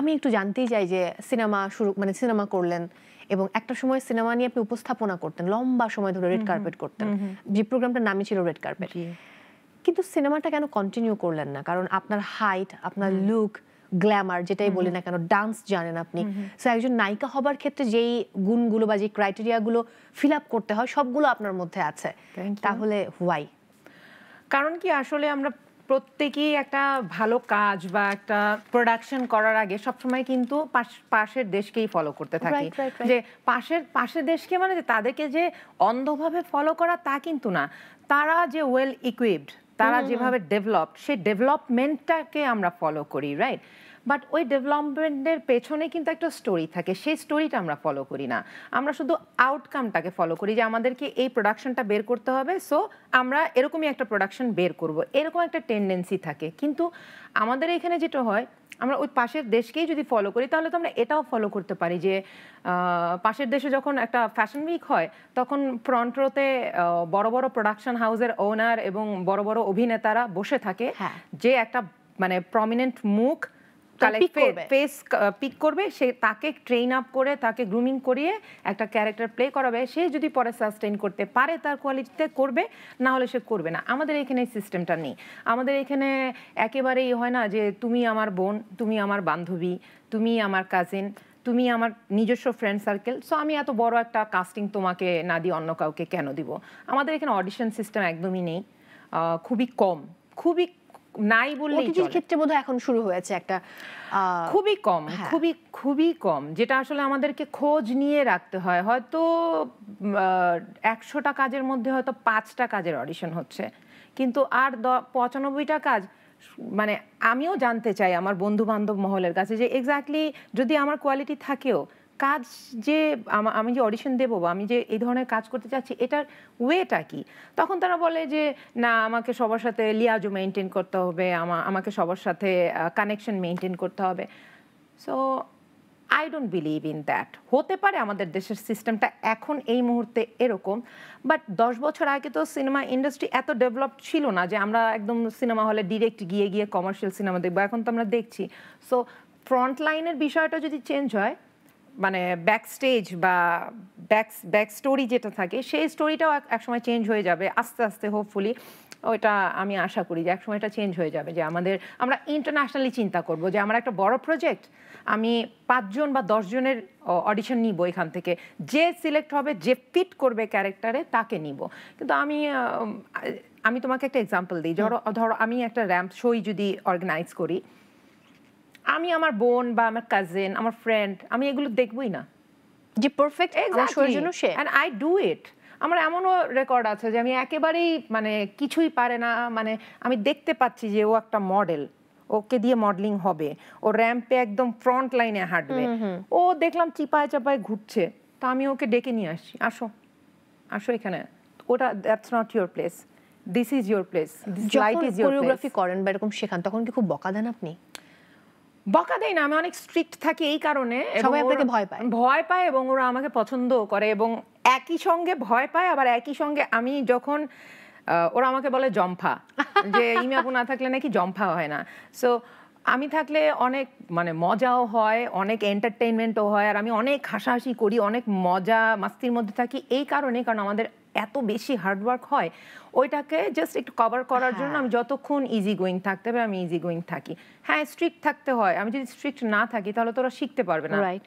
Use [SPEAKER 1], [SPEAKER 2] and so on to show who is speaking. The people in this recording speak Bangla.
[SPEAKER 1] আমি একটু জানতেই চাই যে সিনেমা শুরু মানে সিনেমা করলেন এবং একটা সময় সিনেমা নিয়ে আপনি উপস্থাপনা করতেন লম্বা সময় ধরে রেড কার্পেট করতেন যে প্রোগ্রামটার নামই ছিল রেড কার্পেট কিন্তু সিনেমাটা কেন কন্টিনিউ করলেন না কারণ আপনার হাইট আপনার লুক গ্ল্যামার যেটাই বলি না কেন ডান্স জানেন আপনি সো একজন নায়িকা হবার ক্ষেত্রে যেই গুণগুলো বা যে ক্রাইটেরিয়াগুলো ফিল আপ করতে হয় সবগুলো আপনার মধ্যে আছে তাহলে হোয়াই কারণ কি আসলে আমরা প্রত্যেকেই একটা ভালো কাজ বা একটা প্রোডাকশন করার আগে সবসময় কিন্তু পাশের দেশকেই ফলো করতে থাকি যে পাশের পাশের দেশকে মানে যে তাদেরকে যে অন্ধভাবে ফলো করা তা কিন্তু না তারা যে ওয়েল ইকুইপড তারা যেভাবে ডেভেলপ সেই ডেভেলপমেন্টটাকে আমরা ফলো করি রাইট বাট ওই ডেভেলপমেন্টের পেছনে কিন্তু একটা স্টোরি থাকে সেই স্টোরিটা আমরা ফলো করি না আমরা শুধু আউটকামটাকে ফলো করি যে আমাদেরকে এই প্রোডাকশনটা বের করতে হবে সো আমরা এরকমই একটা প্রোডাকশন বের করব এরকম একটা টেন্ডেন্সি থাকে কিন্তু আমাদের এখানে যেটা হয় আমরা ওই পাশের দেশকেই যদি ফলো করি তাহলে তো আমরা এটাও ফলো করতে পারি যে পাশের দেশে যখন একটা ফ্যাশন উইক হয় তখন ফ্রন্টরোতে বড় বড় প্রোডাকশন হাউসের ওনার এবং বড় বড় অভিনেতারা বসে থাকে হ্যাঁ। যে একটা মানে প্রমিনেন্ট মুখ ফেস পিক করবে সে তাকে ট্রেন আপ করে তাকে গ্রুমিং করিয়ে একটা ক্যারেক্টার প্লে করাবে সে যদি পরে সাস্টেন করতে পারে তার কোয়ালিটিতে করবে না হলে সে করবে না আমাদের এখানে সিস্টেমটা নেই আমাদের এখানে একেবারেই হয় না যে তুমি আমার বোন তুমি আমার বান্ধবী তুমি আমার কাজিন তুমি আমার নিজস্ব ফ্রেন্ড সার্কেল সো আমি এত বড় একটা কাস্টিং তোমাকে না দিয়ে অন্য কাউকে কেন দিব আমাদের এখানে অডিশন সিস্টেম একদমই নেই খুবই কম খুবই নাই বললেই কিছু ক্ষেত্রে বোধহয় এখন শুরু হয়েছে একটা খুবই কম হ্যাঁ। খুবই খুবই কম যেটা আসলে আমাদেরকে খোঁজ নিয়ে রাখতে হয় হয়তো একশোটা কাজের মধ্যে হয়তো পাঁচটা কাজের অডিশন হচ্ছে কিন্তু আর দ পঁচানব্বইটা কাজ মানে আমিও জানতে চাই আমার বন্ধু বান্ধব মহলের কাছে যে এক্স্যাক্টলি যদি আমার কোয়ালিটি থাকেও কাজ যে আমি যে অডিশন দেবো বা আমি যে এই ধরনের কাজ করতে চাচ্ছি এটার ওয়েটা কি তখন তারা বলে যে না আমাকে সবার সাথে লিয়াজো মেনটেন করতে হবে আমাকে সবার সাথে কানেকশন মেনটেন করতে হবে so I don't believe in that হতে পারে আমাদের দেশের সিস্টেমটা এখন এই মুহূর্তে এরকম বাট দশ বছর আগে তো সিনেমা ইন্ডাস্ট্রি এত ডেভেলপ ছিল না যে আমরা একদম সিনেমা হলে ডিরেক্ট গিয়ে গিয়ে কমার্শিয়াল সিনেমা দেখবো এখন তো আমরা দেখছি সো ফ্রন্টলাইনের বিষয়টা যদি চেঞ্জ হয় মানে ব্যাক স্টেজ বা ব্যাক ব্যাক স্টোরি যেটা থাকে সেই স্টোরিটাও একসময় চেঞ্জ হয়ে যাবে আস্তে আস্তে হোপফুলি ওইটা আমি আশা করি যে একসময় এটা চেঞ্জ হয়ে যাবে যে আমাদের আমরা ইন্টারন্যাশনালি চিন্তা করব যে আমার একটা বড় প্রজেক্ট আমি পাঁচজন বা দশজনের অডিশন নিব এখান থেকে যে সিলেক্ট হবে যে ফিট করবে ক্যারেক্টারে তাকে নিব কিন্তু আমি আমি তোমাকে একটা এক্সাম্পল দিই ধরো ধরো আমি একটা র্যাম্প শোই যদি অর্গানাইজ করি আমি আমার বোন বা আমার কাজিন আমার ফ্রেন্ড আমি এগুলো দেখবই না যে পারফেক্ট আমার শরীরের জন্য সে অ্যান্ড আই ডু ইট আমার এমনও রেকর্ড আছে যে আমি একেবারেই মানে কিছুই পারে না মানে আমি দেখতে পাচ্ছি যে ও একটা মডেল ওকে দিয়ে মডেলিং হবে ও র্যাম্পে একদম ফ্রন্ট লাইনে হাঁটবে ও দেখলাম চিপায় চাপায় ঘুরছে তো আমি ওকে ডেকে নিয়ে আসি আসো আসো এখানে ওটা that's not your place this is your place light is choreography করেন বা এরকম শেখান তখন কি খুব বকা দেন আপনি বকা দেয় না আমি অনেক স্ট্রিক্ট থাকি এই কারণে সবাই আপনাকে ভয় পায় ভয় পায় এবং ওরা আমাকে পছন্দ করে এবং একই সঙ্গে ভয় পায় আবার একই সঙ্গে আমি যখন ওরা আমাকে বলে জম্ফা যে ইমি না থাকলে নাকি জম্ফা হয় না সো আমি থাকলে অনেক মানে মজাও হয় অনেক এন্টারটেনমেন্টও হয় আর আমি অনেক হাসাহাসি করি অনেক মজা মাস্তির মধ্যে থাকি এই কারণে কারণ আমাদের এত বেশি হার্ডওয়ার্ক হয় ওইটাকে জাস্ট একটু কভার করার জন্য হ্যাঁ। আমি যতক্ষণ ইজি গোয়িং থাকতে হবে আমি ইজি গোয়িং থাকি হ্যাঁ স্ট্রিক্ট থাকতে হয় আমি যদি স্ট্রিক্ট না থাকি তাহলে তো ওরা শিখতে পারবে না রাইট